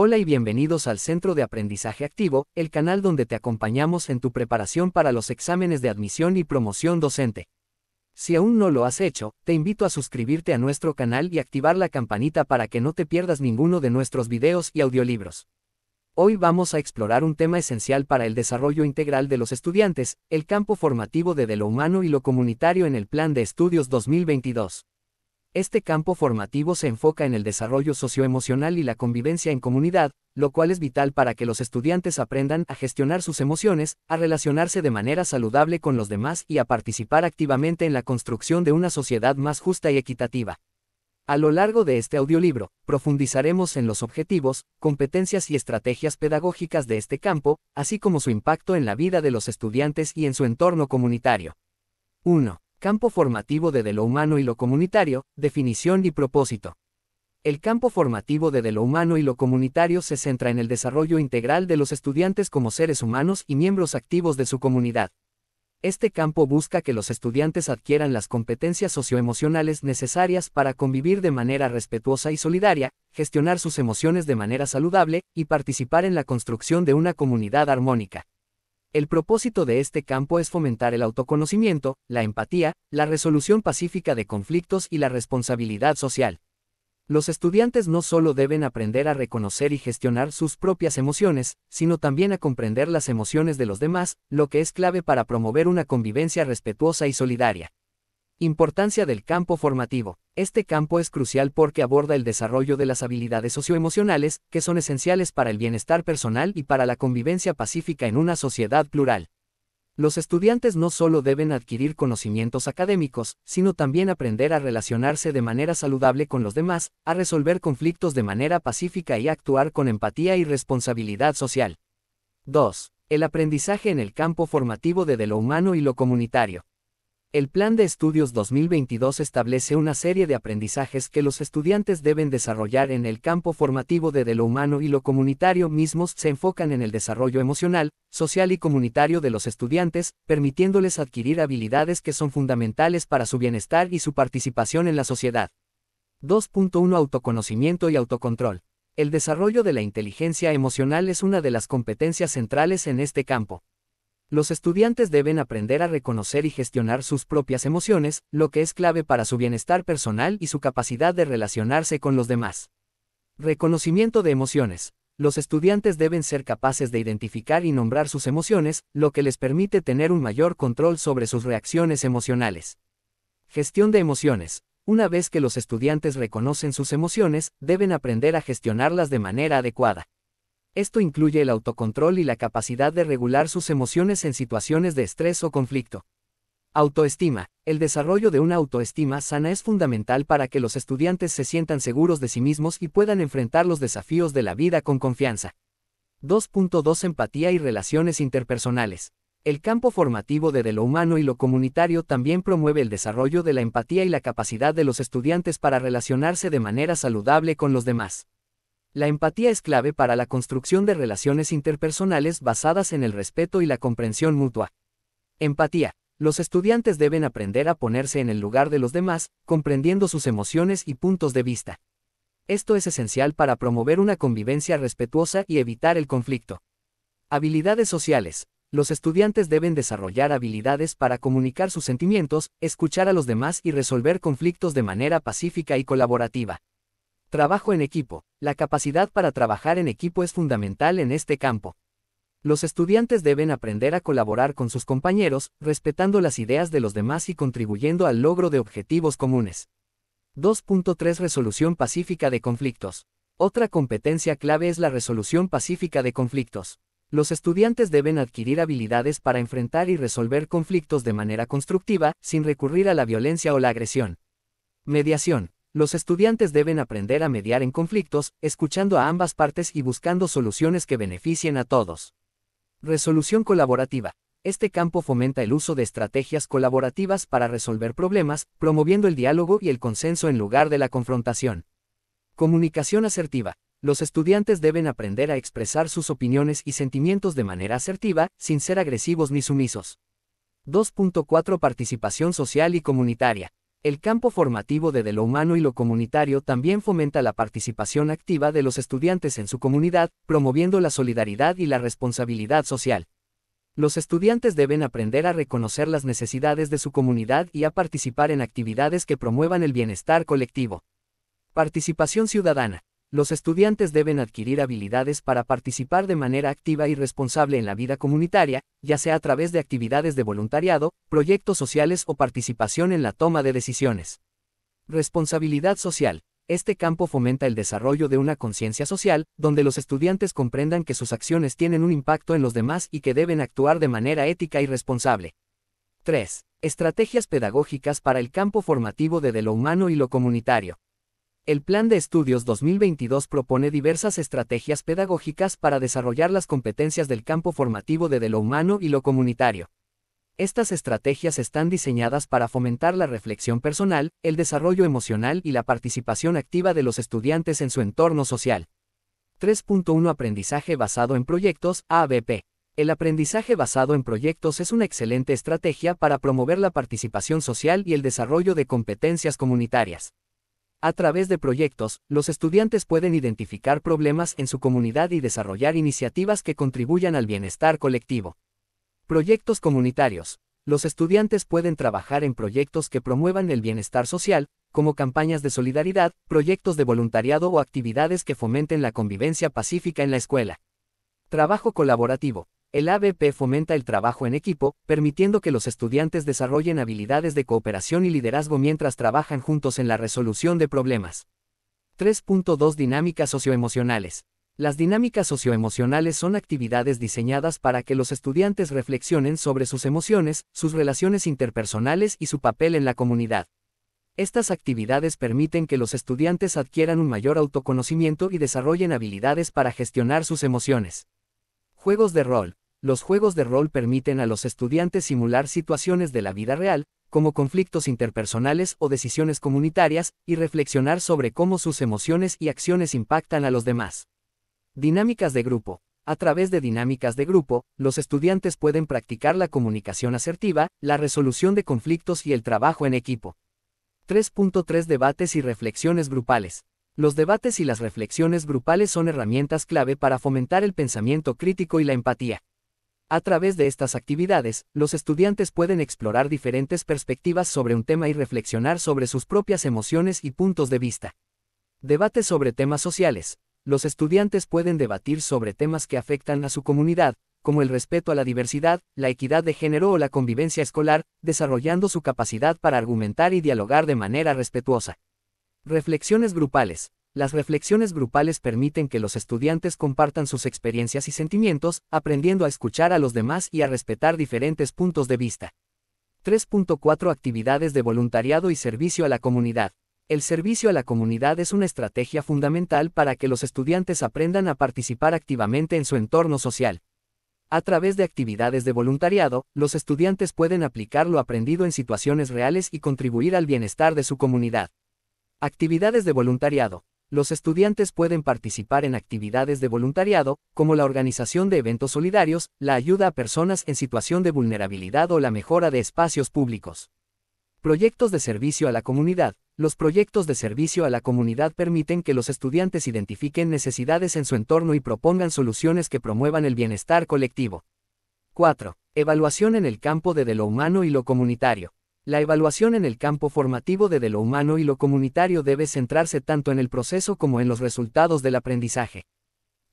Hola y bienvenidos al Centro de Aprendizaje Activo, el canal donde te acompañamos en tu preparación para los exámenes de admisión y promoción docente. Si aún no lo has hecho, te invito a suscribirte a nuestro canal y activar la campanita para que no te pierdas ninguno de nuestros videos y audiolibros. Hoy vamos a explorar un tema esencial para el desarrollo integral de los estudiantes, el campo formativo de, de lo humano y lo comunitario en el Plan de Estudios 2022. Este campo formativo se enfoca en el desarrollo socioemocional y la convivencia en comunidad, lo cual es vital para que los estudiantes aprendan a gestionar sus emociones, a relacionarse de manera saludable con los demás y a participar activamente en la construcción de una sociedad más justa y equitativa. A lo largo de este audiolibro, profundizaremos en los objetivos, competencias y estrategias pedagógicas de este campo, así como su impacto en la vida de los estudiantes y en su entorno comunitario. 1. Campo formativo de, de lo humano y lo comunitario, definición y propósito. El campo formativo de, de lo humano y lo comunitario se centra en el desarrollo integral de los estudiantes como seres humanos y miembros activos de su comunidad. Este campo busca que los estudiantes adquieran las competencias socioemocionales necesarias para convivir de manera respetuosa y solidaria, gestionar sus emociones de manera saludable y participar en la construcción de una comunidad armónica. El propósito de este campo es fomentar el autoconocimiento, la empatía, la resolución pacífica de conflictos y la responsabilidad social. Los estudiantes no solo deben aprender a reconocer y gestionar sus propias emociones, sino también a comprender las emociones de los demás, lo que es clave para promover una convivencia respetuosa y solidaria. Importancia del campo formativo. Este campo es crucial porque aborda el desarrollo de las habilidades socioemocionales, que son esenciales para el bienestar personal y para la convivencia pacífica en una sociedad plural. Los estudiantes no solo deben adquirir conocimientos académicos, sino también aprender a relacionarse de manera saludable con los demás, a resolver conflictos de manera pacífica y actuar con empatía y responsabilidad social. 2. El aprendizaje en el campo formativo de lo humano y lo comunitario. El Plan de Estudios 2022 establece una serie de aprendizajes que los estudiantes deben desarrollar en el campo formativo de, lo humano y lo comunitario mismos se enfocan en el desarrollo emocional, social y comunitario de los estudiantes, permitiéndoles adquirir habilidades que son fundamentales para su bienestar y su participación en la sociedad. 2.1 Autoconocimiento y autocontrol. El desarrollo de la inteligencia emocional es una de las competencias centrales en este campo. Los estudiantes deben aprender a reconocer y gestionar sus propias emociones, lo que es clave para su bienestar personal y su capacidad de relacionarse con los demás. Reconocimiento de emociones. Los estudiantes deben ser capaces de identificar y nombrar sus emociones, lo que les permite tener un mayor control sobre sus reacciones emocionales. Gestión de emociones. Una vez que los estudiantes reconocen sus emociones, deben aprender a gestionarlas de manera adecuada. Esto incluye el autocontrol y la capacidad de regular sus emociones en situaciones de estrés o conflicto. Autoestima. El desarrollo de una autoestima sana es fundamental para que los estudiantes se sientan seguros de sí mismos y puedan enfrentar los desafíos de la vida con confianza. 2.2 Empatía y relaciones interpersonales. El campo formativo de, lo humano y lo comunitario también promueve el desarrollo de la empatía y la capacidad de los estudiantes para relacionarse de manera saludable con los demás. La empatía es clave para la construcción de relaciones interpersonales basadas en el respeto y la comprensión mutua. Empatía. Los estudiantes deben aprender a ponerse en el lugar de los demás, comprendiendo sus emociones y puntos de vista. Esto es esencial para promover una convivencia respetuosa y evitar el conflicto. Habilidades sociales. Los estudiantes deben desarrollar habilidades para comunicar sus sentimientos, escuchar a los demás y resolver conflictos de manera pacífica y colaborativa. Trabajo en equipo. La capacidad para trabajar en equipo es fundamental en este campo. Los estudiantes deben aprender a colaborar con sus compañeros, respetando las ideas de los demás y contribuyendo al logro de objetivos comunes. 2.3 Resolución pacífica de conflictos. Otra competencia clave es la resolución pacífica de conflictos. Los estudiantes deben adquirir habilidades para enfrentar y resolver conflictos de manera constructiva, sin recurrir a la violencia o la agresión. Mediación. Los estudiantes deben aprender a mediar en conflictos, escuchando a ambas partes y buscando soluciones que beneficien a todos. Resolución colaborativa. Este campo fomenta el uso de estrategias colaborativas para resolver problemas, promoviendo el diálogo y el consenso en lugar de la confrontación. Comunicación asertiva. Los estudiantes deben aprender a expresar sus opiniones y sentimientos de manera asertiva, sin ser agresivos ni sumisos. 2.4 Participación social y comunitaria. El campo formativo de, lo humano y lo comunitario también fomenta la participación activa de los estudiantes en su comunidad, promoviendo la solidaridad y la responsabilidad social. Los estudiantes deben aprender a reconocer las necesidades de su comunidad y a participar en actividades que promuevan el bienestar colectivo. Participación ciudadana los estudiantes deben adquirir habilidades para participar de manera activa y responsable en la vida comunitaria, ya sea a través de actividades de voluntariado, proyectos sociales o participación en la toma de decisiones. Responsabilidad social. Este campo fomenta el desarrollo de una conciencia social, donde los estudiantes comprendan que sus acciones tienen un impacto en los demás y que deben actuar de manera ética y responsable. 3. Estrategias pedagógicas para el campo formativo de, de lo humano y lo comunitario. El Plan de Estudios 2022 propone diversas estrategias pedagógicas para desarrollar las competencias del campo formativo de, lo humano y lo comunitario. Estas estrategias están diseñadas para fomentar la reflexión personal, el desarrollo emocional y la participación activa de los estudiantes en su entorno social. 3.1 Aprendizaje basado en proyectos, ABP. El aprendizaje basado en proyectos es una excelente estrategia para promover la participación social y el desarrollo de competencias comunitarias. A través de proyectos, los estudiantes pueden identificar problemas en su comunidad y desarrollar iniciativas que contribuyan al bienestar colectivo. Proyectos comunitarios. Los estudiantes pueden trabajar en proyectos que promuevan el bienestar social, como campañas de solidaridad, proyectos de voluntariado o actividades que fomenten la convivencia pacífica en la escuela. Trabajo colaborativo. El ABP fomenta el trabajo en equipo, permitiendo que los estudiantes desarrollen habilidades de cooperación y liderazgo mientras trabajan juntos en la resolución de problemas. 3.2 Dinámicas socioemocionales. Las dinámicas socioemocionales son actividades diseñadas para que los estudiantes reflexionen sobre sus emociones, sus relaciones interpersonales y su papel en la comunidad. Estas actividades permiten que los estudiantes adquieran un mayor autoconocimiento y desarrollen habilidades para gestionar sus emociones juegos de rol. Los juegos de rol permiten a los estudiantes simular situaciones de la vida real, como conflictos interpersonales o decisiones comunitarias, y reflexionar sobre cómo sus emociones y acciones impactan a los demás. Dinámicas de grupo. A través de dinámicas de grupo, los estudiantes pueden practicar la comunicación asertiva, la resolución de conflictos y el trabajo en equipo. 3.3 Debates y reflexiones grupales. Los debates y las reflexiones grupales son herramientas clave para fomentar el pensamiento crítico y la empatía. A través de estas actividades, los estudiantes pueden explorar diferentes perspectivas sobre un tema y reflexionar sobre sus propias emociones y puntos de vista. Debates sobre temas sociales. Los estudiantes pueden debatir sobre temas que afectan a su comunidad, como el respeto a la diversidad, la equidad de género o la convivencia escolar, desarrollando su capacidad para argumentar y dialogar de manera respetuosa. Reflexiones grupales. Las reflexiones grupales permiten que los estudiantes compartan sus experiencias y sentimientos, aprendiendo a escuchar a los demás y a respetar diferentes puntos de vista. 3.4 Actividades de voluntariado y servicio a la comunidad. El servicio a la comunidad es una estrategia fundamental para que los estudiantes aprendan a participar activamente en su entorno social. A través de actividades de voluntariado, los estudiantes pueden aplicar lo aprendido en situaciones reales y contribuir al bienestar de su comunidad. Actividades de voluntariado. Los estudiantes pueden participar en actividades de voluntariado, como la organización de eventos solidarios, la ayuda a personas en situación de vulnerabilidad o la mejora de espacios públicos. Proyectos de servicio a la comunidad. Los proyectos de servicio a la comunidad permiten que los estudiantes identifiquen necesidades en su entorno y propongan soluciones que promuevan el bienestar colectivo. 4. Evaluación en el campo de, de lo humano y lo comunitario. La evaluación en el campo formativo de, lo humano y lo comunitario debe centrarse tanto en el proceso como en los resultados del aprendizaje.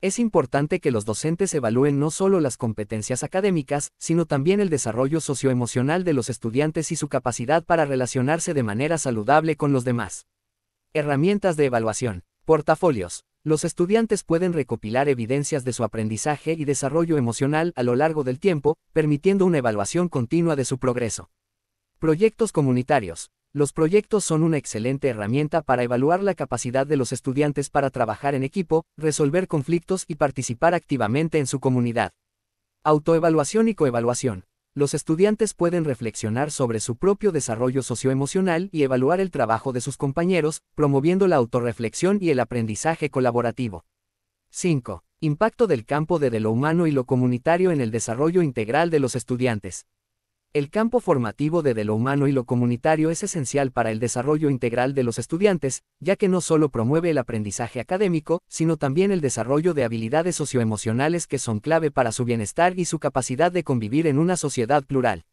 Es importante que los docentes evalúen no solo las competencias académicas, sino también el desarrollo socioemocional de los estudiantes y su capacidad para relacionarse de manera saludable con los demás. Herramientas de evaluación. Portafolios. Los estudiantes pueden recopilar evidencias de su aprendizaje y desarrollo emocional a lo largo del tiempo, permitiendo una evaluación continua de su progreso. Proyectos comunitarios. Los proyectos son una excelente herramienta para evaluar la capacidad de los estudiantes para trabajar en equipo, resolver conflictos y participar activamente en su comunidad. Autoevaluación y coevaluación. Los estudiantes pueden reflexionar sobre su propio desarrollo socioemocional y evaluar el trabajo de sus compañeros, promoviendo la autorreflexión y el aprendizaje colaborativo. 5. Impacto del campo de, de lo humano y lo comunitario en el desarrollo integral de los estudiantes. El campo formativo de, lo humano y lo comunitario es esencial para el desarrollo integral de los estudiantes, ya que no solo promueve el aprendizaje académico, sino también el desarrollo de habilidades socioemocionales que son clave para su bienestar y su capacidad de convivir en una sociedad plural.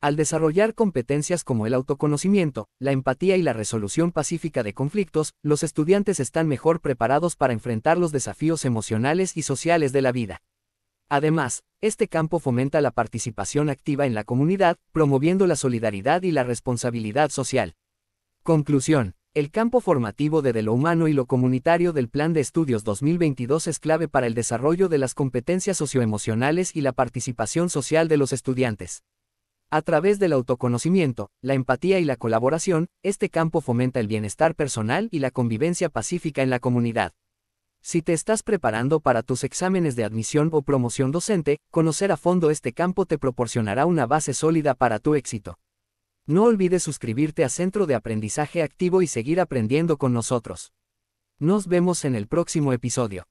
Al desarrollar competencias como el autoconocimiento, la empatía y la resolución pacífica de conflictos, los estudiantes están mejor preparados para enfrentar los desafíos emocionales y sociales de la vida. Además, este campo fomenta la participación activa en la comunidad, promoviendo la solidaridad y la responsabilidad social. Conclusión. El campo formativo de, lo humano y lo comunitario del Plan de Estudios 2022 es clave para el desarrollo de las competencias socioemocionales y la participación social de los estudiantes. A través del autoconocimiento, la empatía y la colaboración, este campo fomenta el bienestar personal y la convivencia pacífica en la comunidad. Si te estás preparando para tus exámenes de admisión o promoción docente, conocer a fondo este campo te proporcionará una base sólida para tu éxito. No olvides suscribirte a Centro de Aprendizaje Activo y seguir aprendiendo con nosotros. Nos vemos en el próximo episodio.